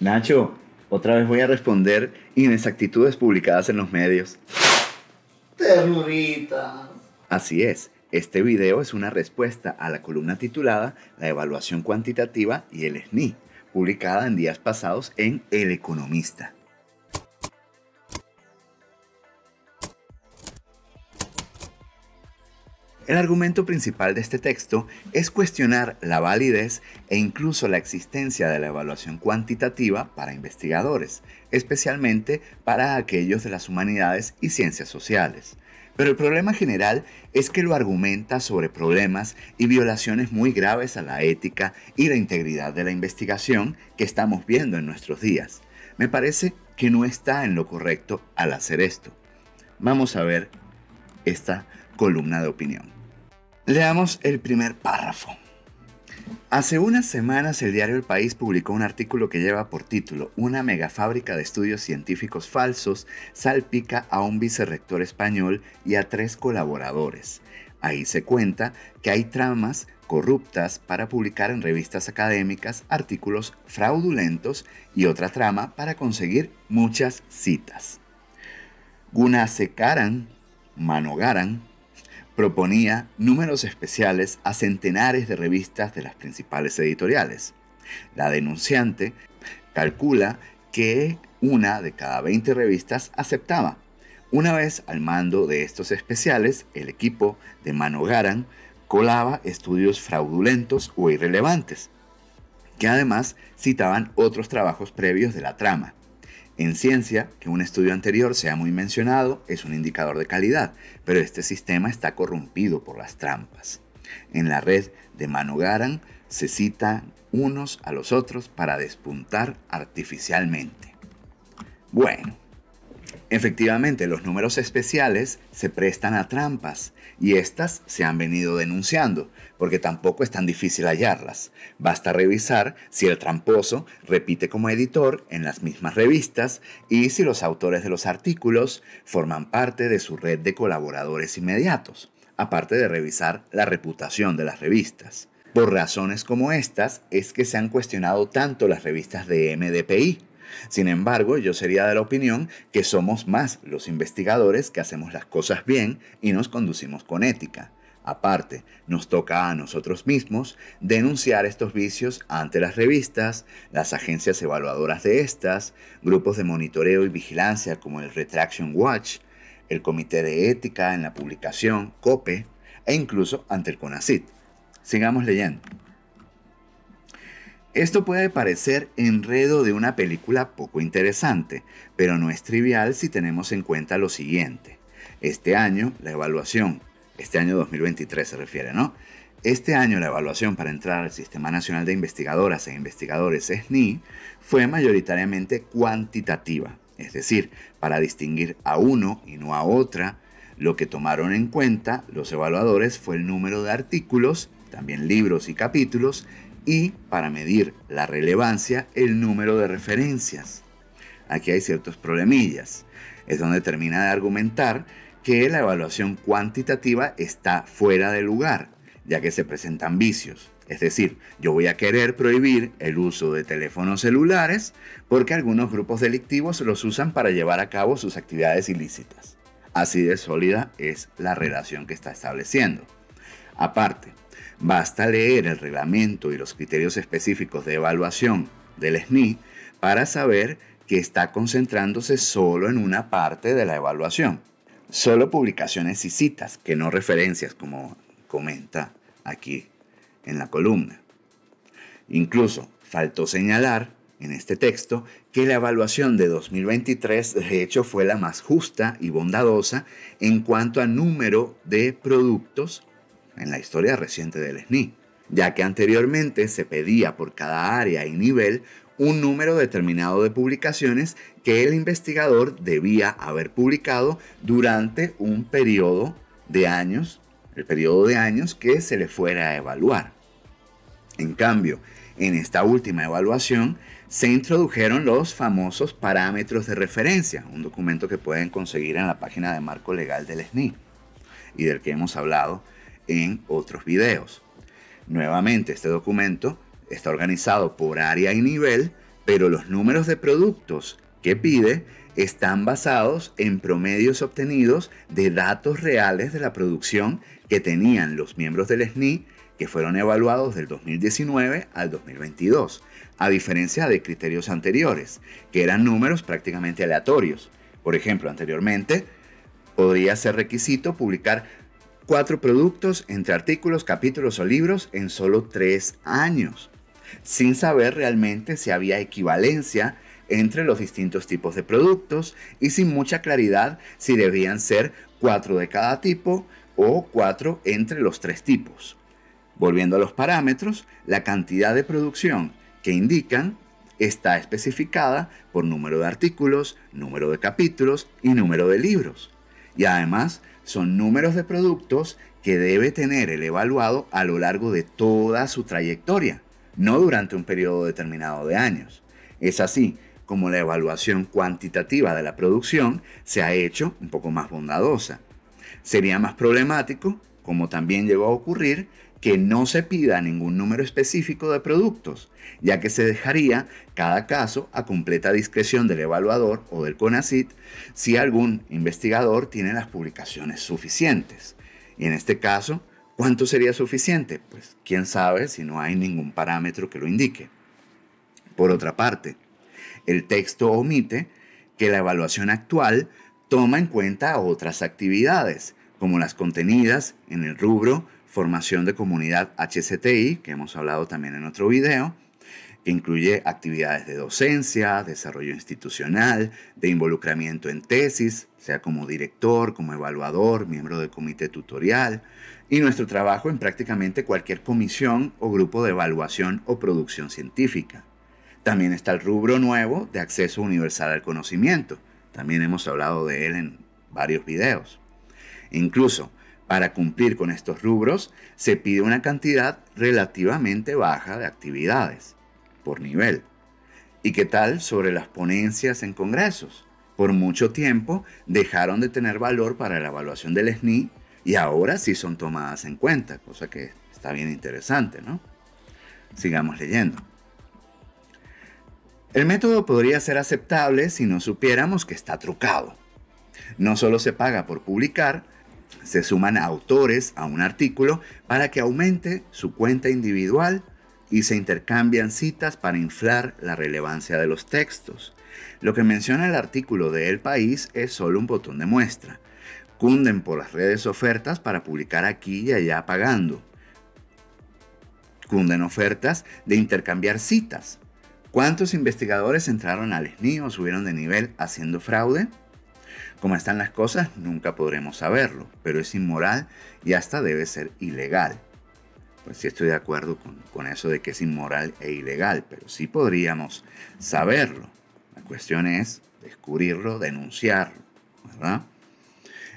Nacho, otra vez voy a responder inexactitudes publicadas en los medios. ¡Terroritas! Así es. Este video es una respuesta a la columna titulada La evaluación cuantitativa y el SNI, publicada en días pasados en El Economista. El argumento principal de este texto es cuestionar la validez e incluso la existencia de la evaluación cuantitativa para investigadores, especialmente para aquellos de las humanidades y ciencias sociales. Pero el problema general es que lo argumenta sobre problemas y violaciones muy graves a la ética y la integridad de la investigación que estamos viendo en nuestros días. Me parece que no está en lo correcto al hacer esto. Vamos a ver esta columna de opinión. Leamos el primer párrafo. Hace unas semanas el diario El País publicó un artículo que lleva por título Una mega megafábrica de estudios científicos falsos salpica a un vicerrector español y a tres colaboradores. Ahí se cuenta que hay tramas corruptas para publicar en revistas académicas artículos fraudulentos y otra trama para conseguir muchas citas. Gunase Karan, Manogaran, proponía números especiales a centenares de revistas de las principales editoriales. La denunciante calcula que una de cada 20 revistas aceptaba. Una vez al mando de estos especiales, el equipo de Manogaran colaba estudios fraudulentos o irrelevantes, que además citaban otros trabajos previos de la trama. En ciencia, que un estudio anterior sea muy mencionado es un indicador de calidad, pero este sistema está corrompido por las trampas. En la red de Manogaran se citan unos a los otros para despuntar artificialmente. Bueno, Efectivamente, los números especiales se prestan a trampas y estas se han venido denunciando, porque tampoco es tan difícil hallarlas. Basta revisar si el tramposo repite como editor en las mismas revistas y si los autores de los artículos forman parte de su red de colaboradores inmediatos, aparte de revisar la reputación de las revistas. Por razones como estas es que se han cuestionado tanto las revistas de MDPI, sin embargo, yo sería de la opinión que somos más los investigadores que hacemos las cosas bien y nos conducimos con ética. Aparte, nos toca a nosotros mismos denunciar estos vicios ante las revistas, las agencias evaluadoras de estas, grupos de monitoreo y vigilancia como el Retraction Watch, el Comité de Ética en la Publicación, COPE, e incluso ante el CONACIT. Sigamos leyendo. Esto puede parecer enredo de una película poco interesante, pero no es trivial si tenemos en cuenta lo siguiente. Este año, la evaluación, este año 2023 se refiere, ¿no? Este año la evaluación para entrar al Sistema Nacional de Investigadoras e Investigadores SNI fue mayoritariamente cuantitativa, es decir, para distinguir a uno y no a otra, lo que tomaron en cuenta los evaluadores fue el número de artículos, también libros y capítulos, y, para medir la relevancia, el número de referencias. Aquí hay ciertos problemillas. Es donde termina de argumentar que la evaluación cuantitativa está fuera de lugar, ya que se presentan vicios. Es decir, yo voy a querer prohibir el uso de teléfonos celulares porque algunos grupos delictivos los usan para llevar a cabo sus actividades ilícitas. Así de sólida es la relación que está estableciendo. Aparte, Basta leer el reglamento y los criterios específicos de evaluación del SNI para saber que está concentrándose solo en una parte de la evaluación. Solo publicaciones y citas, que no referencias, como comenta aquí en la columna. Incluso faltó señalar en este texto que la evaluación de 2023 de hecho fue la más justa y bondadosa en cuanto a número de productos en la historia reciente del SNI, ya que anteriormente se pedía por cada área y nivel un número determinado de publicaciones que el investigador debía haber publicado durante un periodo de años, el periodo de años que se le fuera a evaluar. En cambio, en esta última evaluación se introdujeron los famosos parámetros de referencia, un documento que pueden conseguir en la página de marco legal del SNI y del que hemos hablado en otros videos. Nuevamente, este documento está organizado por área y nivel, pero los números de productos que pide están basados en promedios obtenidos de datos reales de la producción que tenían los miembros del SNI que fueron evaluados del 2019 al 2022, a diferencia de criterios anteriores, que eran números prácticamente aleatorios. Por ejemplo, anteriormente podría ser requisito publicar cuatro productos entre artículos, capítulos o libros en solo tres años, sin saber realmente si había equivalencia entre los distintos tipos de productos y sin mucha claridad si debían ser cuatro de cada tipo o cuatro entre los tres tipos. Volviendo a los parámetros, la cantidad de producción que indican está especificada por número de artículos, número de capítulos y número de libros. Y además son números de productos que debe tener el evaluado a lo largo de toda su trayectoria, no durante un periodo determinado de años. Es así como la evaluación cuantitativa de la producción se ha hecho un poco más bondadosa. Sería más problemático, como también llegó a ocurrir, que no se pida ningún número específico de productos, ya que se dejaría cada caso a completa discreción del evaluador o del CONACIT si algún investigador tiene las publicaciones suficientes. Y en este caso, ¿cuánto sería suficiente? Pues quién sabe si no hay ningún parámetro que lo indique. Por otra parte, el texto omite que la evaluación actual toma en cuenta otras actividades, como las contenidas en el rubro formación de comunidad HCTI, que hemos hablado también en otro video, que incluye actividades de docencia, desarrollo institucional, de involucramiento en tesis, sea como director, como evaluador, miembro del comité tutorial, y nuestro trabajo en prácticamente cualquier comisión o grupo de evaluación o producción científica. También está el rubro nuevo de acceso universal al conocimiento. También hemos hablado de él en varios videos. Incluso para cumplir con estos rubros se pide una cantidad relativamente baja de actividades por nivel. ¿Y qué tal sobre las ponencias en congresos? Por mucho tiempo dejaron de tener valor para la evaluación del SNI y ahora sí son tomadas en cuenta, cosa que está bien interesante, ¿no? Sigamos leyendo. El método podría ser aceptable si no supiéramos que está trucado. No solo se paga por publicar, se suman autores a un artículo para que aumente su cuenta individual y se intercambian citas para inflar la relevancia de los textos. Lo que menciona el artículo de El País es solo un botón de muestra. Cunden por las redes ofertas para publicar aquí y allá pagando. Cunden ofertas de intercambiar citas. ¿Cuántos investigadores entraron al SNI o subieron de nivel haciendo fraude? Cómo están las cosas nunca podremos saberlo, pero es inmoral y hasta debe ser ilegal. Pues sí estoy de acuerdo con, eso de que es inmoral e ilegal, pero sí podríamos saberlo. La cuestión es descubrirlo, denunciarlo, ¿verdad?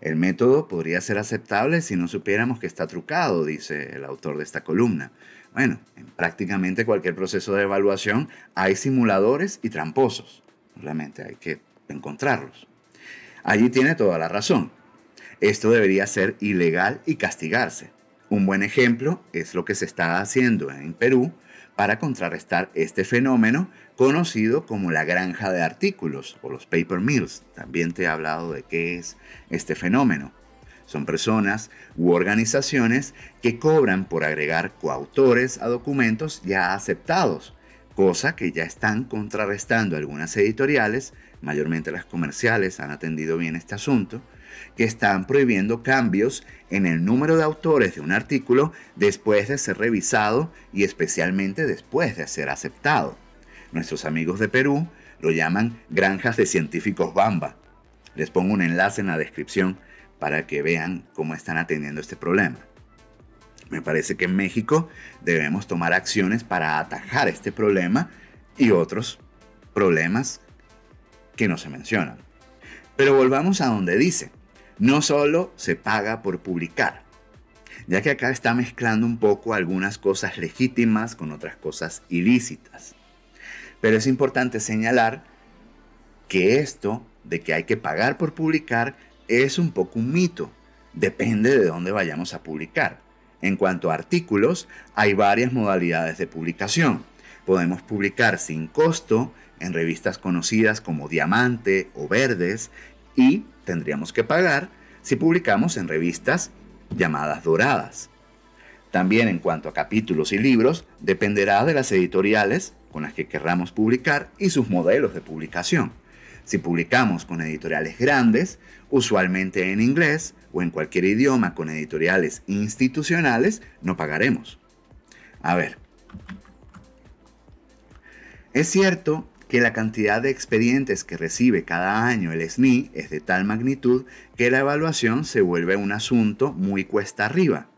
El método podría ser aceptable si no supiéramos que está trucado, dice el autor de esta columna. Bueno, en prácticamente cualquier proceso de evaluación hay simuladores y tramposos. Realmente hay que encontrarlos. Allí tiene toda la razón. Esto debería ser ilegal y castigarse. Un buen ejemplo es lo que se está haciendo en Perú para contrarrestar este fenómeno conocido como la granja de artículos o los paper mills. También te he hablado de qué es este fenómeno. Son personas u organizaciones que cobran por agregar coautores a documentos ya aceptados, cosa que ya están contrarrestando algunas editoriales mayormente las comerciales han atendido bien este asunto, que están prohibiendo cambios en el número de autores de un artículo después de ser revisado y especialmente después de ser aceptado. Nuestros amigos de Perú lo llaman granjas de científicos bamba. Les pongo un enlace en la descripción para que vean cómo están atendiendo este problema. Me parece que en México debemos tomar acciones para atajar este problema y otros problemas que no se mencionan. Pero volvamos a donde dice, no solo se paga por publicar, ya que acá está mezclando un poco algunas cosas legítimas con otras cosas ilícitas. Pero es importante señalar que esto de que hay que pagar por publicar es un poco un mito, depende de dónde vayamos a publicar. En cuanto a artículos, hay varias modalidades de publicación. Podemos publicar sin costo en revistas conocidas como Diamante o Verdes y tendríamos que pagar si publicamos en revistas llamadas doradas. También en cuanto a capítulos y libros, dependerá de las editoriales con las que querramos publicar y sus modelos de publicación. Si publicamos con editoriales grandes, usualmente en inglés o en cualquier idioma con editoriales institucionales, no pagaremos. A ver, es cierto que la cantidad de expedientes que recibe cada año el SNI es de tal magnitud que la evaluación se vuelve un asunto muy cuesta arriba.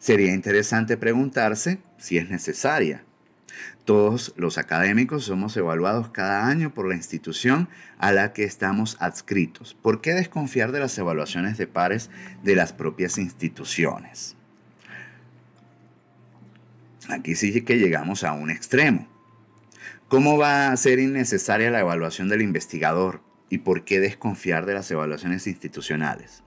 Sería interesante preguntarse si es necesaria. Todos los académicos somos evaluados cada año por la institución a la que estamos adscritos. ¿Por qué desconfiar de las evaluaciones de pares de las propias instituciones? Aquí sí que llegamos a un extremo. ¿Cómo va a ser innecesaria la evaluación del investigador y por qué desconfiar de las evaluaciones institucionales?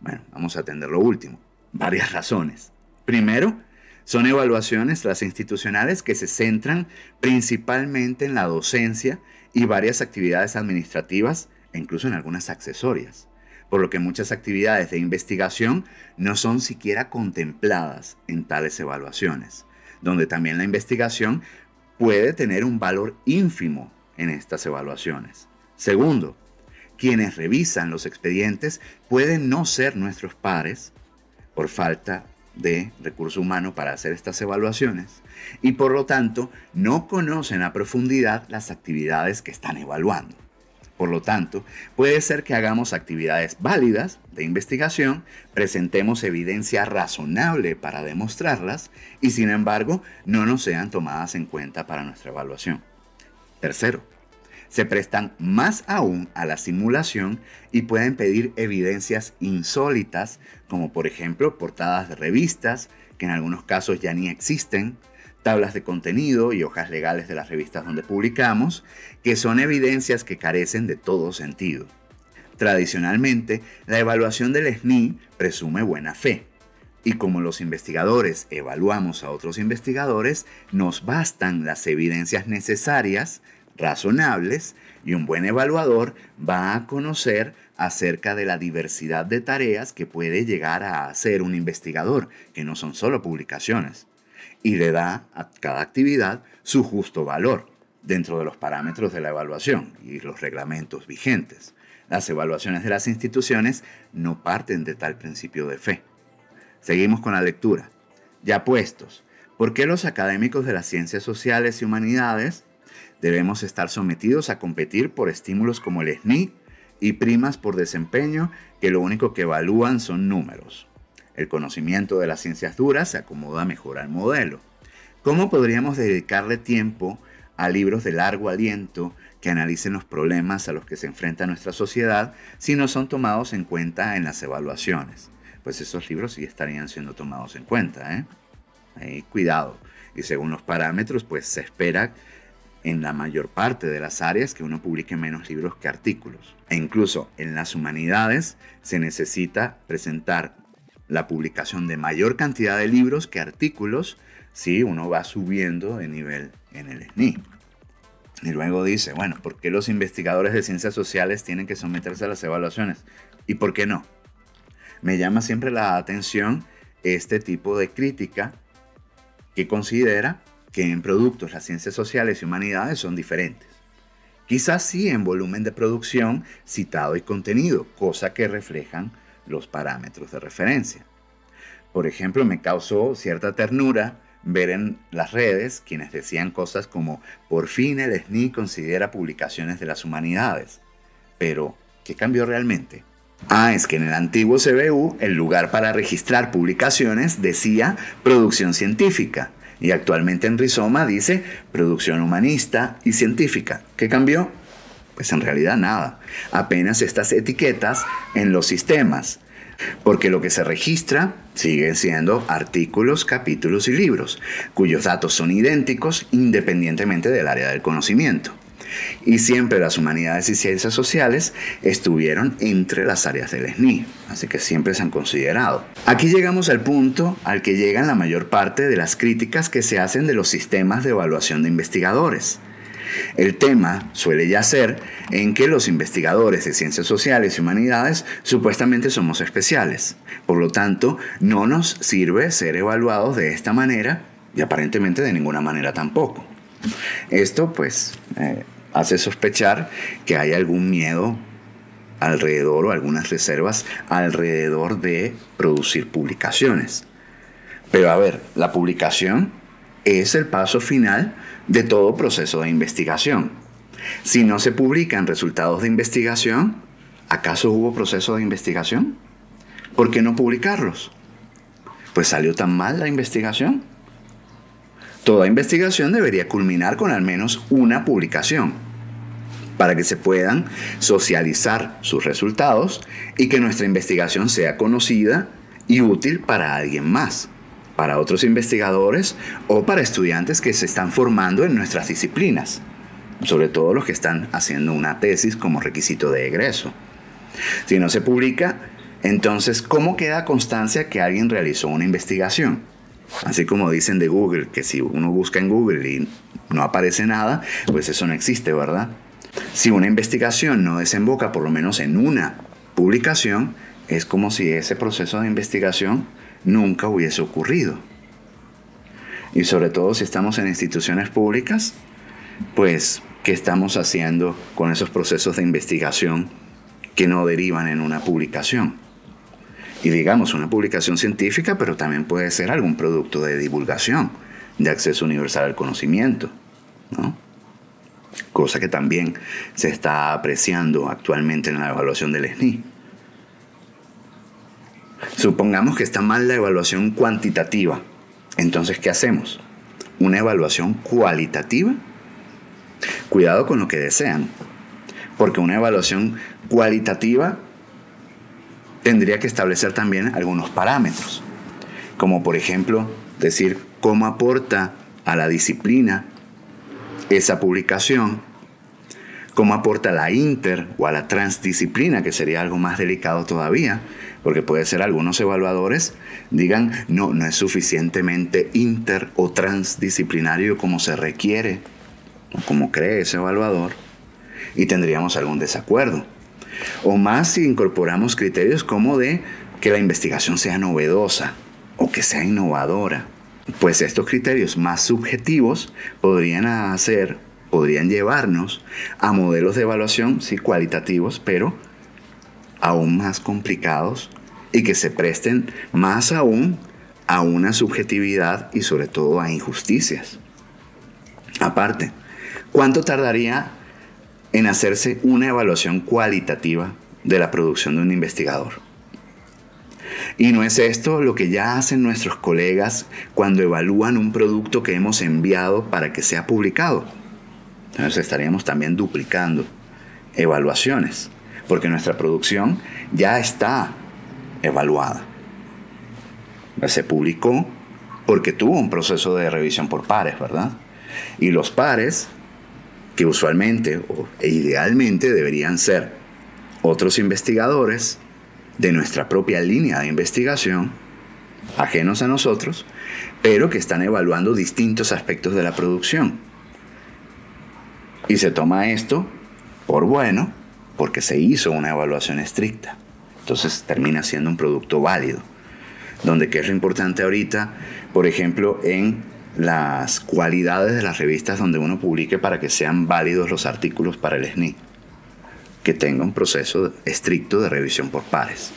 Bueno, vamos a atender lo último. Varias razones. Primero, son evaluaciones las institucionales que se centran principalmente en la docencia y varias actividades administrativas e incluso en algunas accesorias, por lo que muchas actividades de investigación no son siquiera contempladas en tales evaluaciones, donde también la investigación puede tener un valor ínfimo en estas evaluaciones. Segundo, quienes revisan los expedientes pueden no ser nuestros pares por falta de recurso humano para hacer estas evaluaciones y por lo tanto no conocen a profundidad las actividades que están evaluando. Por lo tanto, puede ser que hagamos actividades válidas de investigación, presentemos evidencia razonable para demostrarlas y sin embargo no nos sean tomadas en cuenta para nuestra evaluación. Tercero, se prestan más aún a la simulación y pueden pedir evidencias insólitas, como por ejemplo portadas de revistas, que en algunos casos ya ni existen, tablas de contenido y hojas legales de las revistas donde publicamos, que son evidencias que carecen de todo sentido. Tradicionalmente, la evaluación del SNI presume buena fe, y como los investigadores evaluamos a otros investigadores, nos bastan las evidencias necesarias, razonables, y un buen evaluador va a conocer acerca de la diversidad de tareas que puede llegar a hacer un investigador, que no son solo publicaciones y le da a cada actividad su justo valor dentro de los parámetros de la evaluación y los reglamentos vigentes. Las evaluaciones de las instituciones no parten de tal principio de fe. Seguimos con la lectura. Ya puestos, ¿por qué los académicos de las ciencias sociales y humanidades debemos estar sometidos a competir por estímulos como el SNI y primas por desempeño que lo único que evalúan son números? El conocimiento de las ciencias duras se acomoda mejor al modelo. ¿Cómo podríamos dedicarle tiempo a libros de largo aliento que analicen los problemas a los que se enfrenta nuestra sociedad si no son tomados en cuenta en las evaluaciones? Pues esos libros sí estarían siendo tomados en cuenta. ¿eh? cuidado. Y según los parámetros, pues se espera en la mayor parte de las áreas que uno publique menos libros que artículos. E incluso en las humanidades se necesita presentar la publicación de mayor cantidad de libros que artículos si uno va subiendo de nivel en el SNI. Y luego dice, bueno, ¿por qué los investigadores de ciencias sociales tienen que someterse a las evaluaciones? ¿Y por qué no? Me llama siempre la atención este tipo de crítica que considera que en productos las ciencias sociales y humanidades son diferentes. Quizás sí en volumen de producción, citado y contenido, cosa que reflejan los parámetros de referencia. Por ejemplo, me causó cierta ternura ver en las redes quienes decían cosas como por fin el SNI considera publicaciones de las humanidades. Pero, ¿qué cambió realmente? Ah, es que en el antiguo CBU el lugar para registrar publicaciones decía producción científica y actualmente en Rizoma dice producción humanista y científica. ¿Qué cambió? Pues en realidad nada. Apenas estas etiquetas en los sistemas. Porque lo que se registra siguen siendo artículos, capítulos y libros, cuyos datos son idénticos independientemente del área del conocimiento. Y siempre las humanidades y ciencias sociales estuvieron entre las áreas del SNI, así que siempre se han considerado. Aquí llegamos al punto al que llegan la mayor parte de las críticas que se hacen de los sistemas de evaluación de investigadores el tema suele yacer en que los investigadores de ciencias sociales y humanidades supuestamente somos especiales. Por lo tanto, no nos sirve ser evaluados de esta manera y aparentemente de ninguna manera tampoco. Esto pues eh, hace sospechar que hay algún miedo alrededor o algunas reservas alrededor de producir publicaciones. Pero a ver, la publicación es el paso final de todo proceso de investigación. Si no se publican resultados de investigación, ¿acaso hubo proceso de investigación? ¿Por qué no publicarlos? Pues salió tan mal la investigación. Toda investigación debería culminar con al menos una publicación para que se puedan socializar sus resultados y que nuestra investigación sea conocida y útil para alguien más para otros investigadores o para estudiantes que se están formando en nuestras disciplinas, sobre todo los que están haciendo una tesis como requisito de egreso. Si no se publica, entonces, ¿cómo queda constancia que alguien realizó una investigación? Así como dicen de Google, que si uno busca en Google y no aparece nada, pues eso no existe, ¿verdad? Si una investigación no desemboca por lo menos en una publicación, es como si ese proceso de investigación nunca hubiese ocurrido. Y sobre todo si estamos en instituciones públicas, pues, ¿qué estamos haciendo con esos procesos de investigación que no derivan en una publicación? Y digamos, una publicación científica, pero también puede ser algún producto de divulgación, de acceso universal al conocimiento, ¿no? Cosa que también se está apreciando actualmente en la evaluación del SNI. Supongamos que está mal la evaluación cuantitativa. Entonces, ¿qué hacemos? ¿Una evaluación cualitativa? Cuidado con lo que desean, porque una evaluación cualitativa tendría que establecer también algunos parámetros, como por ejemplo decir cómo aporta a la disciplina esa publicación, cómo aporta a la inter o a la transdisciplina, que sería algo más delicado todavía, porque puede ser algunos evaluadores digan, no, no es suficientemente inter o transdisciplinario como se requiere, como cree ese evaluador, y tendríamos algún desacuerdo. O más si incorporamos criterios como de que la investigación sea novedosa o que sea innovadora. Pues estos criterios más subjetivos podrían hacer, podrían llevarnos a modelos de evaluación, sí, cualitativos, pero aún más complicados y que se presten más aún a una subjetividad y sobre todo a injusticias. Aparte, ¿cuánto tardaría en hacerse una evaluación cualitativa de la producción de un investigador? Y no es esto lo que ya hacen nuestros colegas cuando evalúan un producto que hemos enviado para que sea publicado. Entonces estaríamos también duplicando evaluaciones porque nuestra producción ya está evaluada. Se publicó porque tuvo un proceso de revisión por pares, ¿verdad? Y los pares, que usualmente o idealmente deberían ser otros investigadores de nuestra propia línea de investigación, ajenos a nosotros, pero que están evaluando distintos aspectos de la producción. Y se toma esto por bueno porque se hizo una evaluación estricta. Entonces termina siendo un producto válido. Donde que es lo importante ahorita, por ejemplo, en las cualidades de las revistas donde uno publique para que sean válidos los artículos para el SNI, que tenga un proceso estricto de revisión por pares.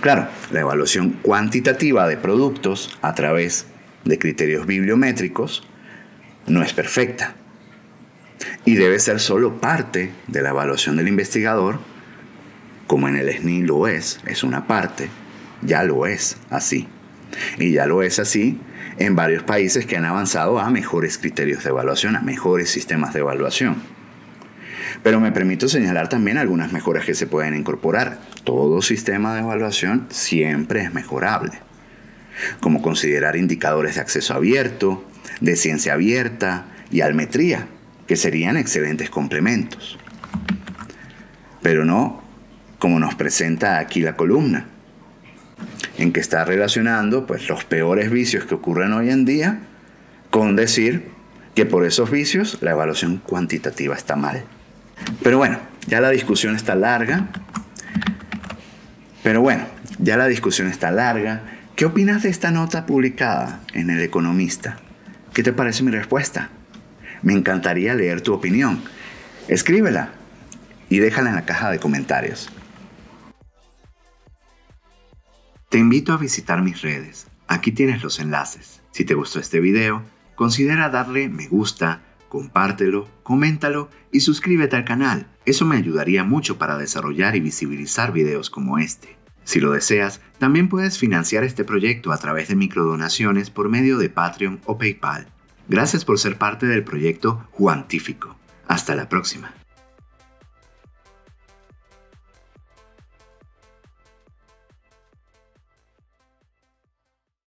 Claro, la evaluación cuantitativa de productos a través de criterios bibliométricos no es perfecta, y debe ser solo parte de la evaluación del investigador, como en el SNI lo es, es una parte, ya lo es así. Y ya lo es así en varios países que han avanzado a mejores criterios de evaluación, a mejores sistemas de evaluación. Pero me permito señalar también algunas mejoras que se pueden incorporar. Todo sistema de evaluación siempre es mejorable, como considerar indicadores de acceso abierto, de ciencia abierta y almetría, que serían excelentes complementos. Pero no como nos presenta aquí la columna, en que está relacionando pues, los peores vicios que ocurren hoy en día con decir que por esos vicios la evaluación cuantitativa está mal. Pero bueno, ya la discusión está larga. Pero bueno, ya la discusión está larga. ¿Qué opinas de esta nota publicada en El Economista? ¿Qué te parece mi respuesta? me encantaría leer tu opinión. Escríbela y déjala en la caja de comentarios. Te invito a visitar mis redes. Aquí tienes los enlaces. Si te gustó este video, considera darle me gusta, compártelo, coméntalo y suscríbete al canal. Eso me ayudaría mucho para desarrollar y visibilizar videos como este. Si lo deseas, también puedes financiar este proyecto a través de microdonaciones por medio de Patreon o PayPal. Gracias por ser parte del proyecto Juantífico. Hasta la próxima.